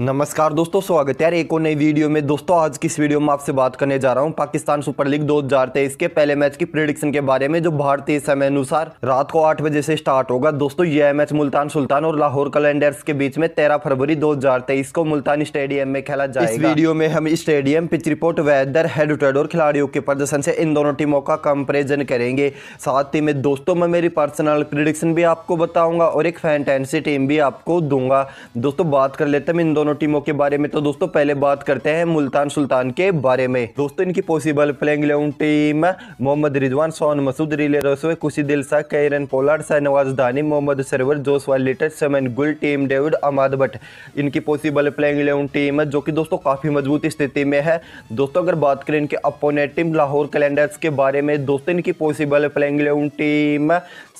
नमस्कार दोस्तों स्वागत है यार एक और नई वीडियो में दोस्तों आज की इस वीडियो में आपसे बात करने जा रहा हूं पाकिस्तान सुपर लीग दो हजार तेईस के पहले मैच की प्रिडिक्शन के बारे में जो भारतीय समय अनुसार रात को आठ बजे से स्टार्ट होगा दोस्तों यह मैच मुल्तान सुल्तान और लाहौर कलेंडर्स के बीच में तेरह फरवरी दो को मुल्तान स्टेडियम में खेला जाए इस वीडियो में हम stadium pitch report weather head to head और खिलाड़ियों के प्रदर्शन से इन दोनों टीमों का कंपेरिजन करेंगे साथ ही में दोस्तों में मेरी पर्सनल प्रिडिक्शन भी आपको बताऊंगा और एक फैंटेंसी टीम भी आपको दूंगा दोस्तों बात कर लेते हैं इन दोनों दोनों टीमों के बारे में तो दोस्तों पहले बात करते हैं मुल्तान सुल्तान के बारे में दोस्तों इनकी possible playing eleven team Mohammad Rizwan Shan Masood Rilee Rossouw Khushdil दिलसा Kieron Pollard Shahnawaz Dahani Mohammad Sarwar Joshua Little Sameen Gul Tim David Ahmad Bhatt इनकी पॉसिबल प्लेइंग इलेवन टीम जो कि दोस्तों काफ़ी मजबूत स्थिति में है दोस्तों अगर बात करें इनके अपोनेट टीम लाहौर कैलेंडर्स के बारे में दोस्तों इनकी possible playing eleven team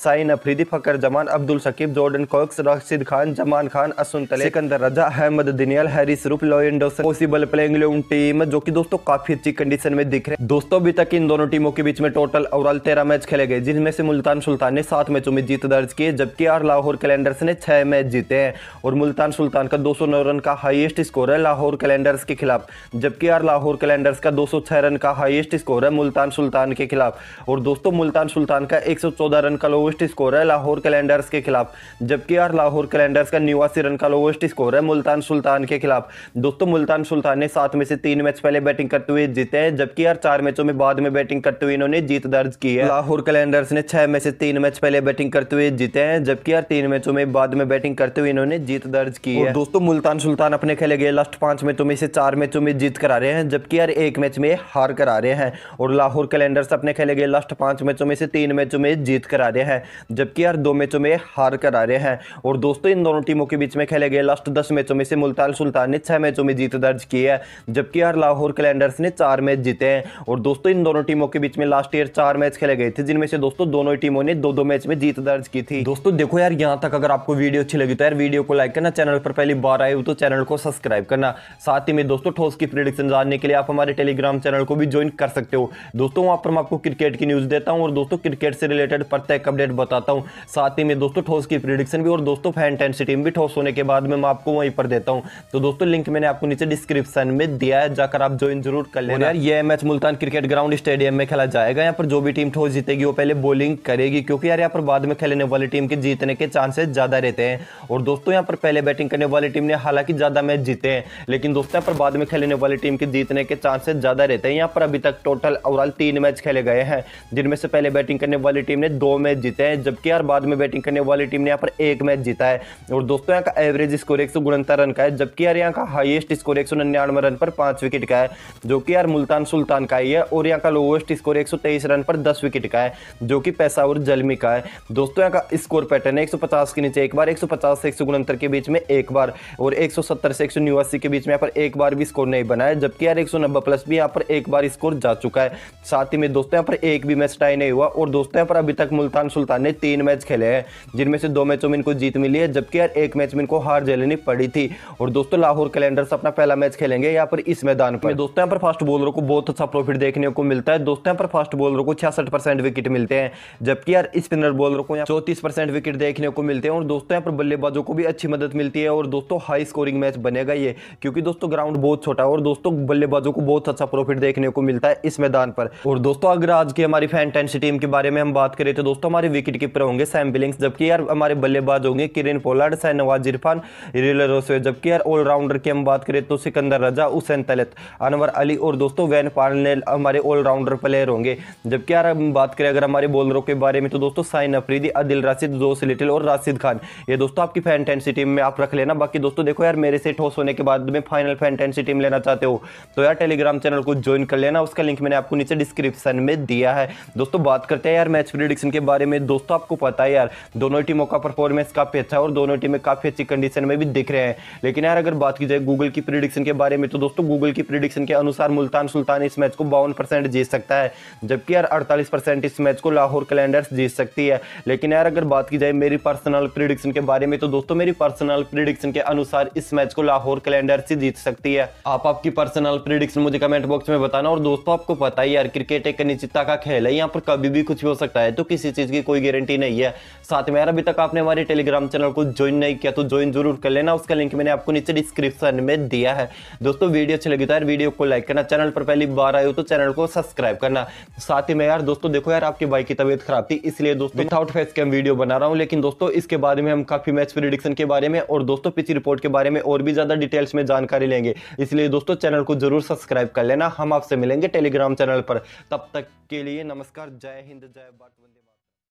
Shaheen Afridi Fakhar Zaman Abdullah शकीब जॉर्डन कॉक्स राशिद खान जमान खान असुन तले सिकंदर रजा अहमद दिनियल हैरिस रूप लॉयडोसन पॉसिबल प्लेइंग टीम जो कि दोस्तों काफी अच्छी कंडीशन में दिख रहे हैं दोस्तों अभी तक इन दोनों टीमों के बीच में टोटल ओवरऑल तेरह मैच खेले गए जिनमें से मुल्तान सुल्तान ने सात मैचों में जीत दर्ज की जबकि आर लाहौर कैलेंडर्स ने छह मैच जीते हैं और मुल्तान सुल्तान का दो रन का हाइएस्ट स्कोर है लाहौर कैलेंडर्स के खिलाफ जबकि आर लाहौर कैलेंडर्स का दो रन का हाइएस्ट स्कोर है मुल्तान सुल्तान के खिलाफ और दोस्तों मुल्तान सुल्तान का 114 रन का लोवेस्ट स्कोर है लाहौर कैलेंडर्स के खिलाफ जबकि आर लाहौर कैलेंडर्स का निवासी रन का लोवेस्ट स्कोर है मुल्तान सुल्तान सुल्तान के खिलाफ दोस्तों मुल्तान सुल्तान ने सात में से तीन मैच पहले बैटिंग करते हुए जीते हैं जबकि यार चार मैचों में बाद में बैटिंग करते हुए इन्होंने जीत दर्ज की है लाहौर कैलेंडर्स ने छह में से तीन मैच पहले बैटिंग करते हुए जीते हैं जबकि यार तीन मैचों में बाद में बैटिंग करते हुए इन्होंने जीत दर्ज की है दोस्तों मुल्तान सुल्तान अपने खेले गए लास्ट पांच मैचों में से चार मैचों में जीत करा रहे हैं जबकि यार एक मैच में हार करा रहे हैं और लाहौर कैलेंडर्स अपने खेले गए लास्ट पांच मैचों में से तीन मैचों में जीत करा रहे हैं जबकि यार दो मैचों में हार करा रहे हैं और दोस्तों इन दोनों टीमों के बीच में खेले गए लास्ट दस मैचों में से मुल्तान कोटाल सुल्तान ने छः मैचों में जीत दर्ज की है जबकि हर लाहौर कैलेंडर्स ने चार मैच जीते हैं और दोस्तों इन दोनों टीमों के बीच में लास्ट ईयर चार मैच खेले गए थे जिनमें से दोस्तों दोनों टीमों ने दो दो मैच में जीत दर्ज की थी दोस्तों देखो यार यहाँ तक अगर आपको वीडियो अच्छी लगी तो यार वीडियो को लाइक करना चैनल पर पहली बार आए हो तो चैनल को सब्सक्राइब करना साथ ही में दोस्तों ठोस की प्रिडिक्शन जानने के लिए आप हमारे टेलीग्राम चैनल को भी ज्वाइन कर सकते हो दोस्तों वहाँ पर मैं आपको क्रिकेट की न्यूज़ देता हूँ और दोस्तों क्रिकेट से रिलेटेड प्रत्येक अपडेट बताता हूँ साथ ही में दोस्तों ठोस की प्रिडिक्शन भी और दोस्तों फैन फैंटेंसी टीम भी ठोस होने के बाद में मैं आपको वहीं पर देता हूँ तो दोस्तों लिंक मैंने आपको नीचे डिस्क्रिप्शन में दिया है जाकर आप ज्वाइन जरूर कर लेना यार ये match Multan cricket ground stadium में खेला जाएगा यहाँ पर जो भी टीम ठोस जीतेगी वो पहले बॉलिंग करेगी क्योंकि यार यहाँ पर बाद में खेलने वाली टीम के जीतने के चांसेस ज़्यादा रहते हैं और दोस्तों यहाँ पर पहले बैटिंग करने वाली टीम ने हालांकि ज़्यादा मैच जीते हैं लेकिन दोस्तों यहाँ पर बाद में खेलने वाली टीम के जीतने के चांसेस ज़्यादा रहते हैं यहाँ पर अभी तक टोटल ओवरऑल तीन मैच खेले गए हैं जिनमें से पहले बैटिंग करने वाली टीम ने दो मैच जीते हैं जबकि यार बाद में बैटिंग करने वाली टीम ने यहाँ पर एक मैच जीता है और दोस्तों यहाँ का एवरेज स्कोर एक रन का है जबकि यार यहाँ का हाईएस्ट स्कोर एक रन पर पांच विकेट का है जो कि यार मुल्तान सुल्तान का ही है और यहाँ का लोवेस्ट स्कोर एक रन पर दस विकेट का है जो कि पैसा और जलमी का है दोस्तों यहाँ का स्कोर पैटर्न है एक के नीचे एक बार एक से एक के बीच में एक बार और एक से एक के बीच में यहाँ पर एक बार भी स्कोर नहीं बना है जबकि यार एक प्लस भी यहाँ पर एक बार स्कोर जा चुका है साथ ही में दोस्तों यहाँ पर एक भी मैच टाई नहीं हुआ और दोस्तों यहाँ पर अभी तक मुल्तान सुल्तान ने तीन मैच खेले हैं जिनमें से दो मैचों में इनको जीत मिली है जबकि यार एक मैच में इनको हार झेलनी पड़ी थी और दोस्तों लाहौर कैलेंडर्स अपना पहला मैच खेलेंगे यहाँ पर इस मैदान पर दोस्तों यहाँ पर फास्ट बॉलरों को बहुत अच्छा प्रॉफिट देखने को मिलता है दोस्तों यहाँ पर फास्ट बॉलरों को छियासठ विकेट मिलते हैं जबकि यार स्पिनर बॉलरों को परसेंट विकेट देखने को मिलते हैं और दोस्तों यहाँ पर बल्लेबाजों को भी अच्छी मदद मिलती है और दोस्तों हाई स्कोरिंग मैच बनेगा ये क्योंकि दोस्तों ग्राउंड बहुत छोटा है और दोस्तों बल्लेबाजों को बहुत अच्छा प्रॉफिट देखने को मिलता है इस मैदान पर और दोस्तों अगर आज की हमारी फैंटेंसी टीम के बारे में हम बात करें तो दोस्तों हमारे विकेट कीपर होंगे सैम बिलिंग्स जबकि यार हमारे बल्लेबाज होंगे किरण पोलार्ड सैन नवाज इरफान रिलर जबकि केयर ऑलराउंडर की हम बात करें तो सिकंदर रजा हुसैन तलत अनवर अली और दोस्तों वैन पार्नेल हमारे ऑलराउंडर प्लेयर होंगे जबकि यार हम बात करें अगर हमारे बॉलरों के बारे में तो दोस्तों Shaheen Afridi Adil Rashid Josh Little और राशिद खान ये दोस्तों आपकी फैंटेंसी टीम में आप रख लेना बाकी दोस्तों देखो यार मेरे से ठोस होने के बाद में फाइनल फैंटेंसी टीम लेना चाहते हो तो यार टेलीग्राम चैनल को ज्वाइन कर लेना उसका लिंक मैंने आपको नीचे डिस्क्रिप्शन में दिया है दोस्तों बात करते हैं यार मैच प्रिडिक्शन के बारे में दोस्तों आपको पता है यार दोनों टीमों का परफॉर्मेंस काफ़ी अच्छा है और दोनों टीमें काफ़ी अच्छी कंडीशन में भी दिख रहे हैं लेकिन लेकिन यार अगर बात की जाए गूगल की प्रिडिक्शन के बारे में तो दोस्तों गूगल की प्रिडिक्शन के अनुसार मुल्तान सुल्तान इस मैच को बावन परसेंट जीत सकता है जबकि यार अड़तालीस परसेंट इस मैच को लाहौर कैलेंडर्स जीत सकती है लेकिन यार अगर बात की जाए मेरी पर्सनल प्रिडिक्शन के बारे में तो दोस्तों मेरी पर्सनल प्रिडिक्शन के अनुसार इस मैच को लाहौर कैलेंडर्स ही जीत सकती है आप आपकी पर्सनल प्रिडिक्शन मुझे कमेंट बॉक्स में बताना और दोस्तों आपको पता ही यार क्रिकेट एक निश्चितता का खेल है यहाँ पर कभी भी कुछ भी हो सकता है तो किसी चीज़ की कोई गारंटी नहीं है साथ में यार अभी तक आपने हमारे टेलीग्राम चैनल को ज्वाइन नहीं किया तो ज्वाइन जरूर कर लेना उसका लिंक मैंने आपको आपको नीचे डिस्क्रिप्शन में दिया है दोस्तों वीडियो अच्छी लगी तो यार वीडियो को लाइक करना चैनल पर पहली बार आए हो तो चैनल को सब्सक्राइब करना साथ ही में यार दोस्तों देखो यार आपकी बाइक की तबीयत खराब थी इसलिए दोस्तों विथआउट फेस कैम वीडियो बना रहा हूँ लेकिन दोस्तों इसके बारे में हम काफी मैच प्रिडिक्शन के बारे में और दोस्तों पिछली रिपोर्ट के बारे में और भी ज्यादा डिटेल्स में जानकारी लेंगे इसलिए दोस्तों चैनल को जरूर सब्सक्राइब कर लेना हम आपसे मिलेंगे टेलीग्राम चैनल पर तब तक के लिए नमस्कार जय हिंद जय भारत वंदे